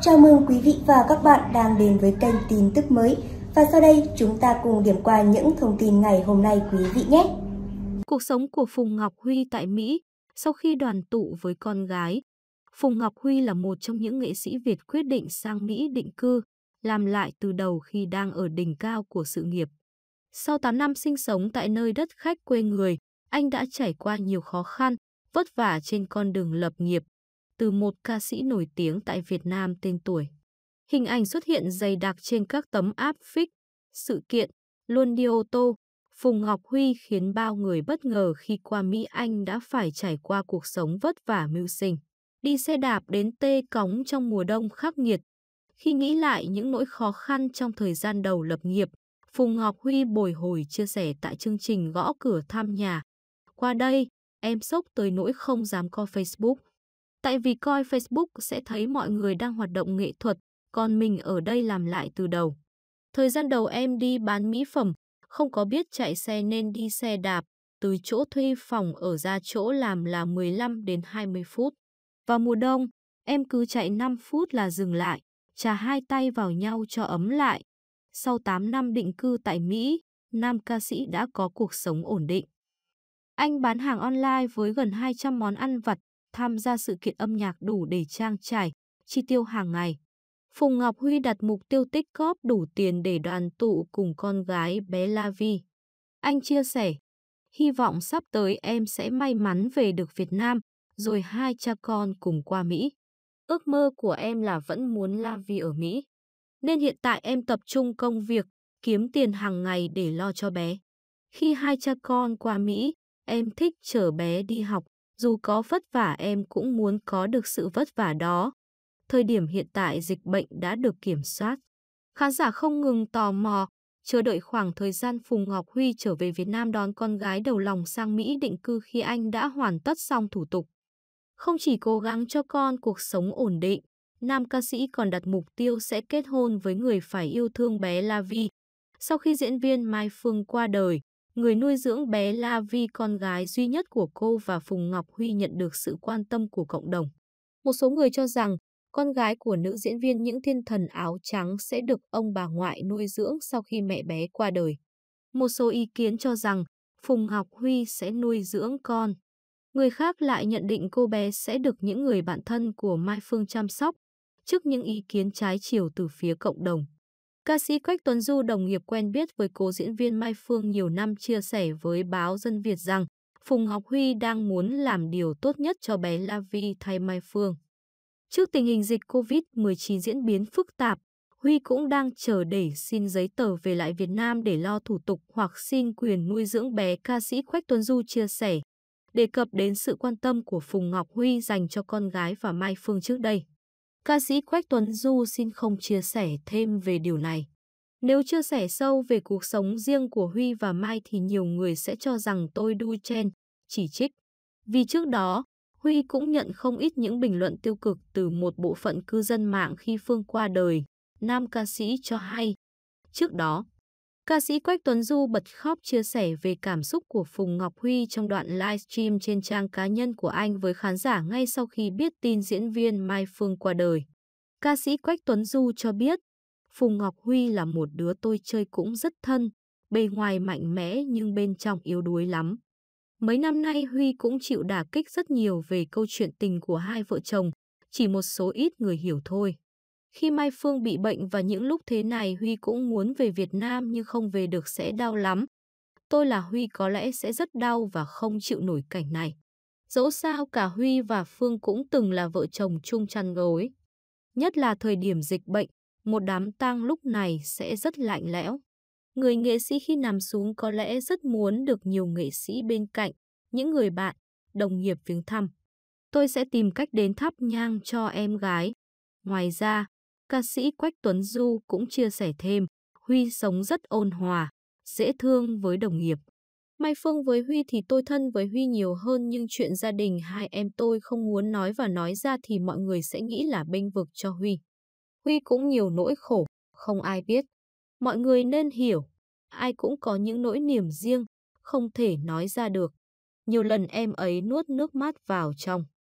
Chào mừng quý vị và các bạn đang đến với kênh tin tức mới. Và sau đây chúng ta cùng điểm qua những thông tin ngày hôm nay quý vị nhé. Cuộc sống của Phùng Ngọc Huy tại Mỹ sau khi đoàn tụ với con gái. Phùng Ngọc Huy là một trong những nghệ sĩ Việt quyết định sang Mỹ định cư, làm lại từ đầu khi đang ở đỉnh cao của sự nghiệp. Sau 8 năm sinh sống tại nơi đất khách quê người, anh đã trải qua nhiều khó khăn, vất vả trên con đường lập nghiệp, từ một ca sĩ nổi tiếng tại Việt Nam tên tuổi. Hình ảnh xuất hiện dày đặc trên các tấm áp phích, sự kiện, luôn đi ô tô. Phùng Ngọc Huy khiến bao người bất ngờ khi qua Mỹ Anh đã phải trải qua cuộc sống vất vả mưu sinh. Đi xe đạp đến tê cống trong mùa đông khắc nghiệt. Khi nghĩ lại những nỗi khó khăn trong thời gian đầu lập nghiệp, Phùng Ngọc Huy bồi hồi chia sẻ tại chương trình gõ cửa thăm nhà. Qua đây, em sốc tới nỗi không dám co Facebook. Tại vì coi Facebook sẽ thấy mọi người đang hoạt động nghệ thuật, còn mình ở đây làm lại từ đầu. Thời gian đầu em đi bán mỹ phẩm, không có biết chạy xe nên đi xe đạp, từ chỗ thuê phòng ở ra chỗ làm là 15 đến 20 phút. Vào mùa đông, em cứ chạy 5 phút là dừng lại, trà hai tay vào nhau cho ấm lại. Sau 8 năm định cư tại Mỹ, nam ca sĩ đã có cuộc sống ổn định. Anh bán hàng online với gần 200 món ăn vặt, tham gia sự kiện âm nhạc đủ để trang trải, chi tiêu hàng ngày. Phùng Ngọc Huy đặt mục tiêu tích góp đủ tiền để đoàn tụ cùng con gái bé La Vi. Anh chia sẻ, hy vọng sắp tới em sẽ may mắn về được Việt Nam, rồi hai cha con cùng qua Mỹ. Ước mơ của em là vẫn muốn La Vi ở Mỹ. Nên hiện tại em tập trung công việc, kiếm tiền hàng ngày để lo cho bé. Khi hai cha con qua Mỹ, em thích chở bé đi học, dù có vất vả em cũng muốn có được sự vất vả đó. Thời điểm hiện tại dịch bệnh đã được kiểm soát. Khán giả không ngừng tò mò, chờ đợi khoảng thời gian Phùng Ngọc Huy trở về Việt Nam đón con gái đầu lòng sang Mỹ định cư khi anh đã hoàn tất xong thủ tục. Không chỉ cố gắng cho con cuộc sống ổn định, nam ca sĩ còn đặt mục tiêu sẽ kết hôn với người phải yêu thương bé La Vi. Sau khi diễn viên Mai Phương qua đời, người nuôi dưỡng bé La Vi con gái duy nhất của cô và Phùng Ngọc Huy nhận được sự quan tâm của cộng đồng. Một số người cho rằng con gái của nữ diễn viên Những Thiên Thần Áo Trắng sẽ được ông bà ngoại nuôi dưỡng sau khi mẹ bé qua đời. Một số ý kiến cho rằng Phùng Ngọc Huy sẽ nuôi dưỡng con. Người khác lại nhận định cô bé sẽ được những người bạn thân của Mai Phương chăm sóc, trước những ý kiến trái chiều từ phía cộng đồng. Ca sĩ Quách Tuấn Du đồng nghiệp quen biết với cố diễn viên Mai Phương nhiều năm chia sẻ với báo Dân Việt rằng Phùng Ngọc Huy đang muốn làm điều tốt nhất cho bé La Vi thay Mai Phương. Trước tình hình dịch COVID-19 diễn biến phức tạp, Huy cũng đang chờ để xin giấy tờ về lại Việt Nam để lo thủ tục hoặc xin quyền nuôi dưỡng bé ca sĩ Quách Tuấn Du chia sẻ, đề cập đến sự quan tâm của Phùng Ngọc Huy dành cho con gái và Mai Phương trước đây. Ca sĩ Quách Tuấn Du xin không chia sẻ thêm về điều này. Nếu chia sẻ sâu về cuộc sống riêng của Huy và Mai thì nhiều người sẽ cho rằng tôi đu chen, chỉ trích. Vì trước đó, Huy cũng nhận không ít những bình luận tiêu cực từ một bộ phận cư dân mạng khi Phương qua đời, nam ca sĩ cho hay. Trước đó, Ca sĩ Quách Tuấn Du bật khóc chia sẻ về cảm xúc của Phùng Ngọc Huy trong đoạn livestream trên trang cá nhân của anh với khán giả ngay sau khi biết tin diễn viên Mai Phương qua đời. Ca sĩ Quách Tuấn Du cho biết, Phùng Ngọc Huy là một đứa tôi chơi cũng rất thân, bề ngoài mạnh mẽ nhưng bên trong yếu đuối lắm. Mấy năm nay Huy cũng chịu đả kích rất nhiều về câu chuyện tình của hai vợ chồng, chỉ một số ít người hiểu thôi. Khi Mai Phương bị bệnh và những lúc thế này Huy cũng muốn về Việt Nam nhưng không về được sẽ đau lắm. Tôi là Huy có lẽ sẽ rất đau và không chịu nổi cảnh này. Dẫu sao cả Huy và Phương cũng từng là vợ chồng chung chăn gối. Nhất là thời điểm dịch bệnh, một đám tang lúc này sẽ rất lạnh lẽo. Người nghệ sĩ khi nằm xuống có lẽ rất muốn được nhiều nghệ sĩ bên cạnh, những người bạn, đồng nghiệp viếng thăm. Tôi sẽ tìm cách đến thắp nhang cho em gái. Ngoài ra, Ca sĩ Quách Tuấn Du cũng chia sẻ thêm, Huy sống rất ôn hòa, dễ thương với đồng nghiệp. Mai Phương với Huy thì tôi thân với Huy nhiều hơn nhưng chuyện gia đình hai em tôi không muốn nói và nói ra thì mọi người sẽ nghĩ là bênh vực cho Huy. Huy cũng nhiều nỗi khổ, không ai biết. Mọi người nên hiểu, ai cũng có những nỗi niềm riêng, không thể nói ra được. Nhiều lần em ấy nuốt nước mắt vào trong.